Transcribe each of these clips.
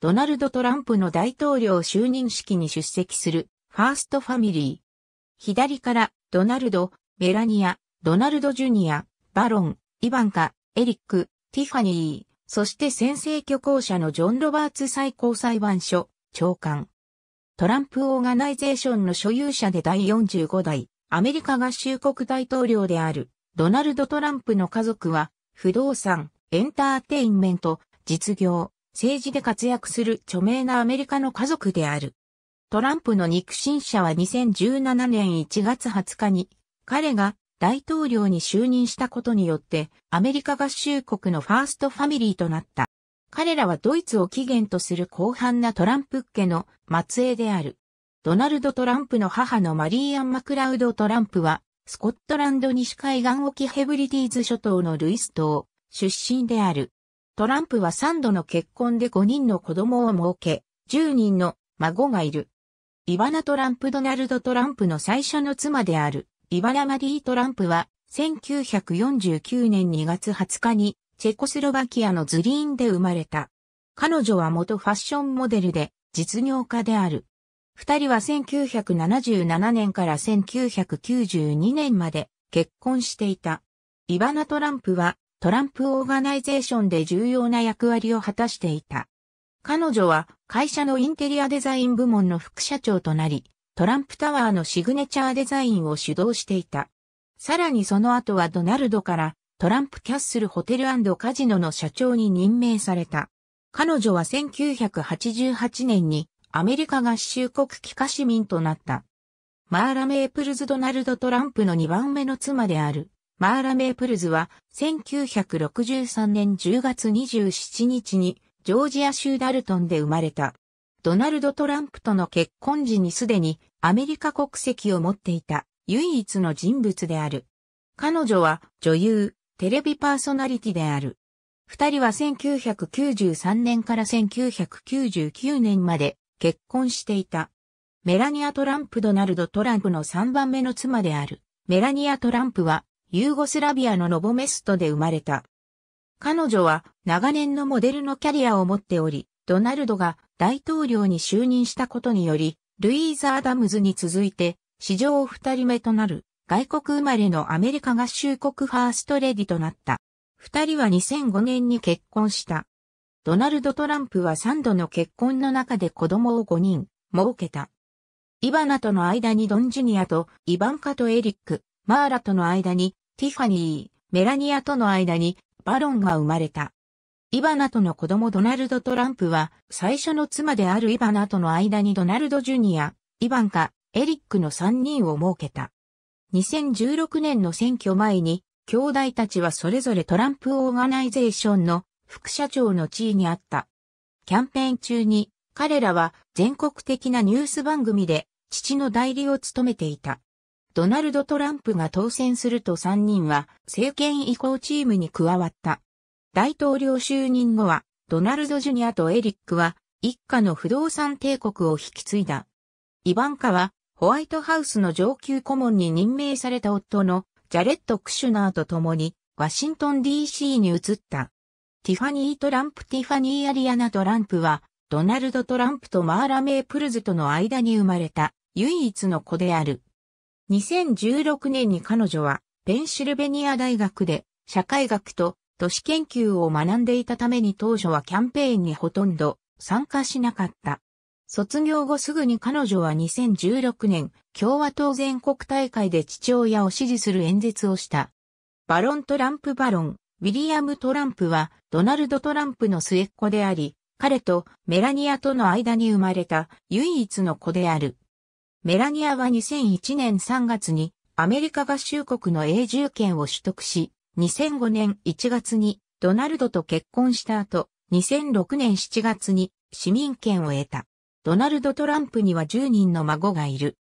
ドナルド・トランプの大統領就任式に出席するファーストファミリー。左からドナルド、メラニア、ドナルド・ジュニア、バロン、イバンカ、エリック、ティファニー、そして先制挙行者のジョン・ロバーツ最高裁判所、長官。トランプ・オーガナイゼーションの所有者で第45代、アメリカ合衆国大統領である、ドナルド・トランプの家族は、不動産、エンターテインメント、実業、政治で活躍する著名なアメリカの家族である。トランプの肉親者は2017年1月20日に、彼が大統領に就任したことによって、アメリカ合衆国のファーストファミリーとなった。彼らはドイツを起源とする広範なトランプ家の末裔である。ドナルド・トランプの母のマリーアン・マクラウド・トランプは、スコットランド西海岸沖ヘブリディーズ諸島のルイス島出身である。トランプは3度の結婚で5人の子供を設け、10人の孫がいる。イバナ・トランプ・ドナルド・トランプの最初の妻である、イバナ・マリー・トランプは、1949年2月20日に、チェコスロバキアのズリーンで生まれた。彼女は元ファッションモデルで、実業家である。二人は1977年から1992年まで結婚していた。イバナ・トランプはトランプオーガナイゼーションで重要な役割を果たしていた。彼女は会社のインテリアデザイン部門の副社長となり、トランプタワーのシグネチャーデザインを主導していた。さらにその後はドナルドからトランプキャッスルホテルカジノの社長に任命された。彼女は1988年にアメリカ合衆国帰化市民となった。マーラ・メープルズ・ドナルド・トランプの2番目の妻であるマーラ・メープルズは1963年10月27日にジョージア州ダルトンで生まれた。ドナルド・トランプとの結婚時にすでにアメリカ国籍を持っていた唯一の人物である。彼女は女優、テレビパーソナリティである。二人は1993年から1999年まで結婚していた。メラニア・トランプ・ドナルド・トランプの三番目の妻である。メラニア・トランプはユーゴスラビアのノボメストで生まれた。彼女は長年のモデルのキャリアを持っており、ドナルドが大統領に就任したことにより、ルイーザ・アダムズに続いて、史上二人目となる外国生まれのアメリカ合衆国ファーストレディとなった。二人は2005年に結婚した。ドナルド・トランプは三度の結婚の中で子供を五人、設けた。イバナとの間にドンジュニアとイバンカとエリック、マーラとの間に、ティファニー、メラニアとの間に、バロンが生まれた。イバナとの子供ドナルド・トランプは、最初の妻であるイバナとの間にドナルド・ジュニア、イバンカ、エリックの3人を設けた。2016年の選挙前に、兄弟たちはそれぞれトランプ・オーガナイゼーションの副社長の地位にあった。キャンペーン中に、彼らは全国的なニュース番組で、父の代理を務めていた。ドナルド・トランプが当選すると3人は政権移行チームに加わった。大統領就任後は、ドナルド・ジュニアとエリックは、一家の不動産帝国を引き継いだ。イバンカは、ホワイトハウスの上級顧問に任命された夫のジャレット・クシュナーと共に、ワシントン DC に移った。ティファニー・トランプ・ティファニー・アリアナ・トランプは、ドナルド・トランプとマーラ・メイプルズとの間に生まれた唯一の子である。2016年に彼女はペンシルベニア大学で社会学と都市研究を学んでいたために当初はキャンペーンにほとんど参加しなかった。卒業後すぐに彼女は2016年共和党全国大会で父親を支持する演説をした。バロン・トランプ・バロン、ウィリアム・トランプはドナルド・トランプの末っ子であり、彼とメラニアとの間に生まれた唯一の子である。メラニアは2001年3月にアメリカ合衆国の永住権を取得し、2005年1月にドナルドと結婚した後、2006年7月に市民権を得た。ドナルド・トランプには10人の孫がいる。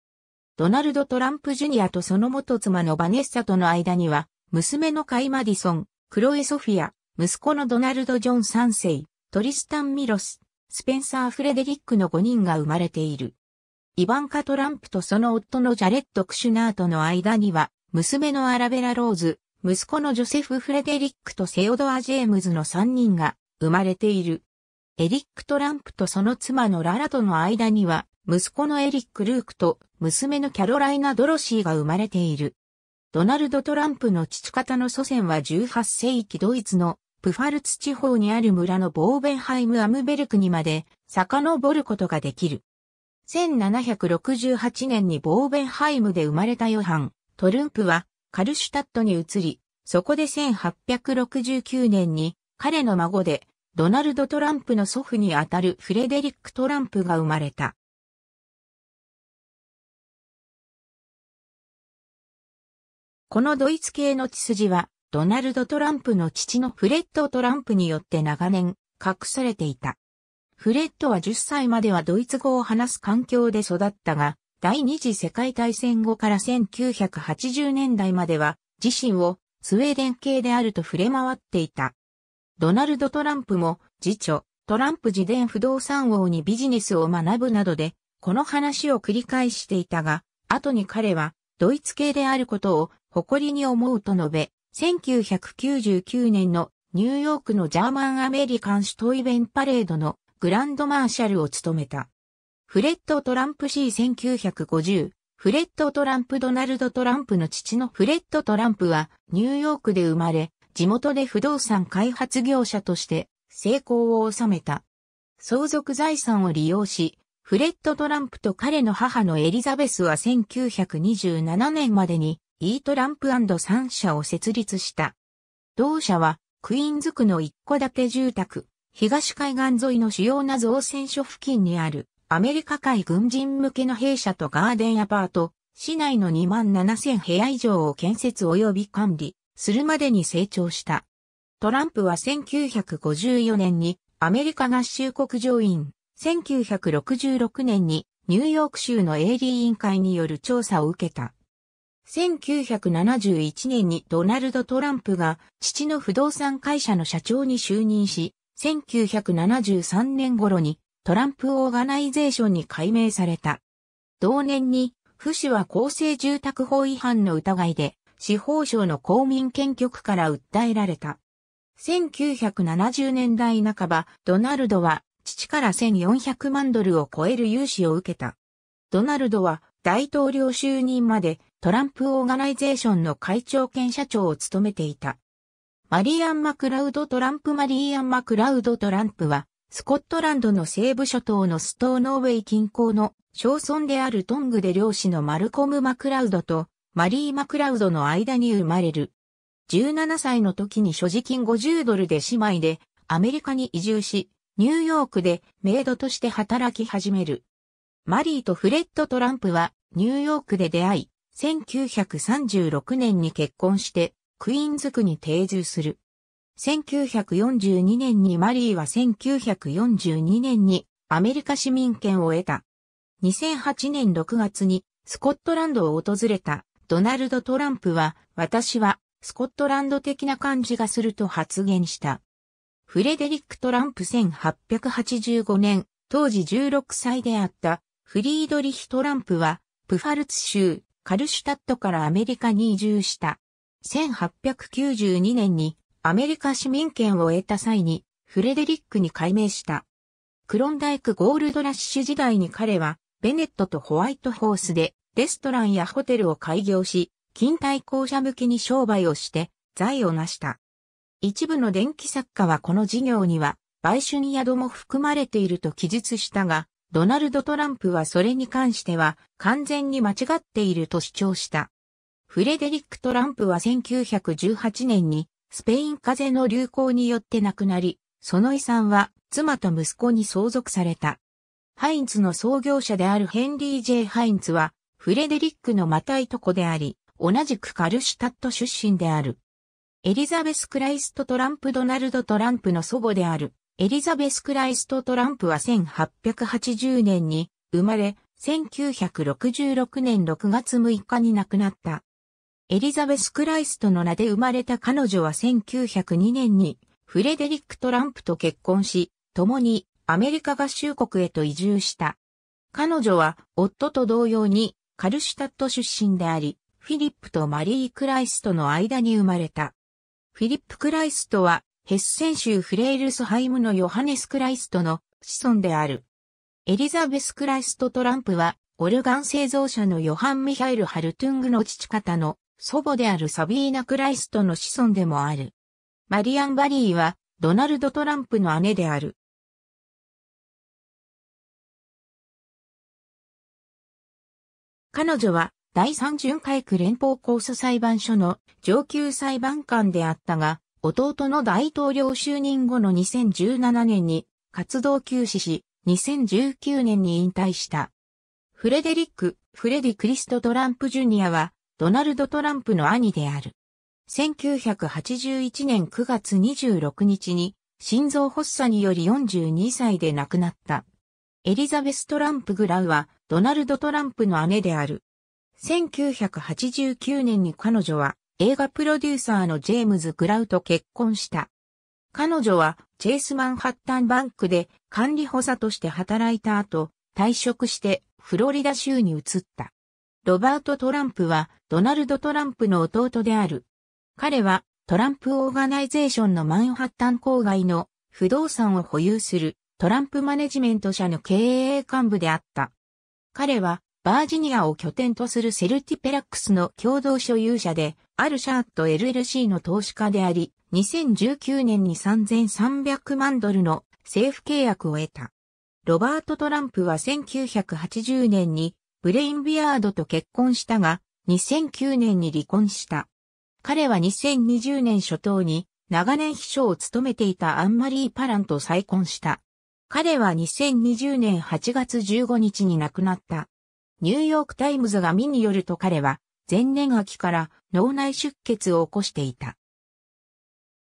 ドナルド・トランプ・ジュニアとその元妻のバネッサとの間には、娘のカイ・マディソン、クロエ・ソフィア、息子のドナルド・ジョン3世、トリスタン・ミロス、スペンサー・フレデリックの5人が生まれている。イバンカ・トランプとその夫のジャレット・クシュナートの間には、娘のアラベラ・ローズ、息子のジョセフ・フレデリックとセオドア・ジェームズの3人が生まれている。エリック・トランプとその妻のララとの間には、息子のエリック・ルークと娘のキャロライナ・ドロシーが生まれている。ドナルド・トランプの父方の祖先は18世紀ドイツのプファルツ地方にある村のボーベンハイム・アムベルクにまで遡ることができる。1768年にボーベンハイムで生まれたヨハン、トルンプはカルシュタットに移り、そこで1869年に彼の孫でドナルド・トランプの祖父にあたるフレデリック・トランプが生まれた。このドイツ系の血筋は、ドナルド・トランプの父のフレッド・トランプによって長年隠されていた。フレッドは10歳まではドイツ語を話す環境で育ったが、第二次世界大戦後から1980年代までは自身をスウェーデン系であると触れ回っていた。ドナルド・トランプも、次女、トランプ自伝不動産王にビジネスを学ぶなどで、この話を繰り返していたが、後に彼は、ドイツ系であることを誇りに思うと述べ、1999年のニューヨークのジャーマンアメリカンシュトイベンパレードのグランドマーシャルを務めた。フレッド・トランプ C1950 フレッド・トランプ・ドナルド・トランプの父のフレッド・トランプはニューヨークで生まれ、地元で不動産開発業者として成功を収めた。相続財産を利用し、フレッド・トランプと彼の母のエリザベスは1927年までに E・ トランプ3社を設立した。同社はクイーンズ区の一戸建て住宅、東海岸沿いの主要な造船所付近にあるアメリカ海軍人向けの弊社とガーデンアパート、市内の2万7000部屋以上を建設及び管理するまでに成長した。トランプは1954年にアメリカ合衆国上院、1966年にニューヨーク州の ad 委員会による調査を受けた。1971年にドナルド・トランプが父の不動産会社の社長に就任し、1973年頃にトランプオーガナイゼーションに改名された。同年に、フ氏は公正住宅法違反の疑いで、司法省の公民権局から訴えられた。1970年代半ば、ドナルドは父から1400万ドルを超える融資を受けた。ドナルドは大統領就任までトランプオーガナイゼーションの会長兼社長を務めていた。マリーアン・マクラウド・トランプマリーアン・マクラウド・トランプは、スコットランドの西部諸島のストーノーウェイ近郊の小村であるトングで漁師のマルコム・マクラウドとマリー・マクラウドの間に生まれる。17歳の時に所持金50ドルで姉妹でアメリカに移住し、ニューヨークでメイドとして働き始める。マリーとフレッド・トランプはニューヨークで出会い、1936年に結婚してクイーンズ区に定住する。1942年にマリーは1942年にアメリカ市民権を得た。2008年6月にスコットランドを訪れたドナルド・トランプは私はスコットランド的な感じがすると発言した。フレデリック・トランプ1885年、当時16歳であったフリードリヒ・トランプはプファルツ州カルシュタットからアメリカに移住した。1892年にアメリカ市民権を得た際にフレデリックに改名した。クロンダイクゴールドラッシュ時代に彼はベネットとホワイトホースでレストランやホテルを開業し、近代校舎向きに商売をして財を成した。一部の電気作家はこの事業には売春宿も含まれていると記述したが、ドナルド・トランプはそれに関しては完全に間違っていると主張した。フレデリック・トランプは1918年にスペイン風邪の流行によって亡くなり、その遺産は妻と息子に相続された。ハインツの創業者であるヘンリー・ J・ ハインツはフレデリックのまたいとこであり、同じくカルシュタット出身である。エリザベス・クライスト・トランプ・ドナルド・トランプの祖母である。エリザベス・クライスト・トランプは1880年に生まれ、1966年6月6日に亡くなった。エリザベス・クライストの名で生まれた彼女は1902年にフレデリック・トランプと結婚し、共にアメリカ合衆国へと移住した。彼女は夫と同様にカルシュタット出身であり、フィリップとマリー・クライストの間に生まれた。フィリップ・クライストはヘッセン州フレイルスハイムのヨハネス・クライストの子孫である。エリザベス・クライスト・トランプはオルガン製造者のヨハン・ミハイル・ハルトゥングの父方の祖母であるサビーナ・クライストの子孫でもある。マリアン・バリーは、ドナルド・トランプの姉である。彼女は、第三巡回区連邦控訴裁判所の上級裁判官であったが、弟の大統領就任後の2017年に活動休止し、2019年に引退した。フレデリック・フレディ・クリスト・トランプ・ジュニアは、ドナルド・トランプの兄である。1981年9月26日に心臓発作により42歳で亡くなった。エリザベス・トランプ・グラウはドナルド・トランプの姉である。1989年に彼女は映画プロデューサーのジェームズ・グラウと結婚した。彼女はチェイスマンハッタンバンクで管理補佐として働いた後、退職してフロリダ州に移った。ロバート・トランプはドナルド・トランプの弟である。彼は、トランプ・オーガナイゼーションのマンハッタン郊外の不動産を保有するトランプマネジメント社の経営幹部であった。彼は、バージニアを拠点とするセルティペラックスの共同所有者で、アルシャーと LLC の投資家であり、2019年に3300万ドルの政府契約を得た。ロバート・トランプは1980年にブレインビアードと結婚したが、2009年に離婚した。彼は2020年初頭に長年秘書を務めていたアンマリー・パランと再婚した。彼は2020年8月15日に亡くなった。ニューヨークタイムズが見によると彼は前年秋から脳内出血を起こしていた。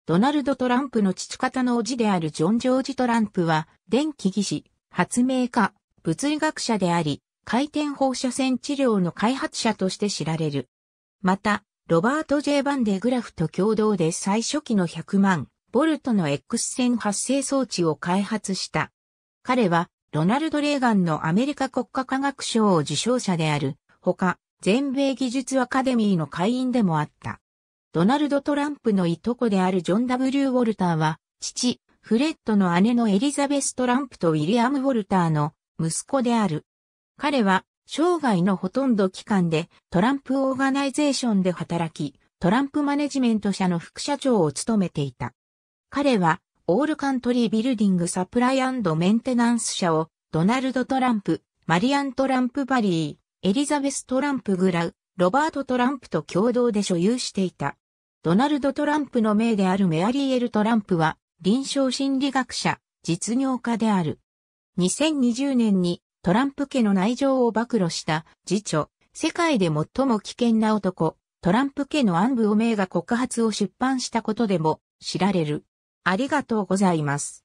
ドナルド・トランプの父方の叔父であるジョン・ジョージ・トランプは電気技師、発明家、物理学者であり、回転放射線治療の開発者として知られる。また、ロバート・ J・ バンデグラフと共同で最初期の100万ボルトの X 線発生装置を開発した。彼は、ロナルド・レーガンのアメリカ国家科学賞を受賞者である、ほか、全米技術アカデミーの会員でもあった。ドナルド・トランプのいとこであるジョン・ W・ ウォルターは、父、フレッドの姉のエリザベス・トランプとウィリアム・ウォルターの息子である。彼は生涯のほとんど期間でトランプオーガナイゼーションで働き、トランプマネジメント社の副社長を務めていた。彼はオールカントリービルディングサプライメンテナンス社をドナルド・トランプ、マリアン・トランプ・バリー、エリザベス・トランプ・グラウ、ロバート・トランプと共同で所有していた。ドナルド・トランプの名であるメアリー・エル・トランプは臨床心理学者、実業家である。2020年にトランプ家の内情を暴露した次女、世界で最も危険な男、トランプ家の暗部を名が告発を出版したことでも知られる。ありがとうございます。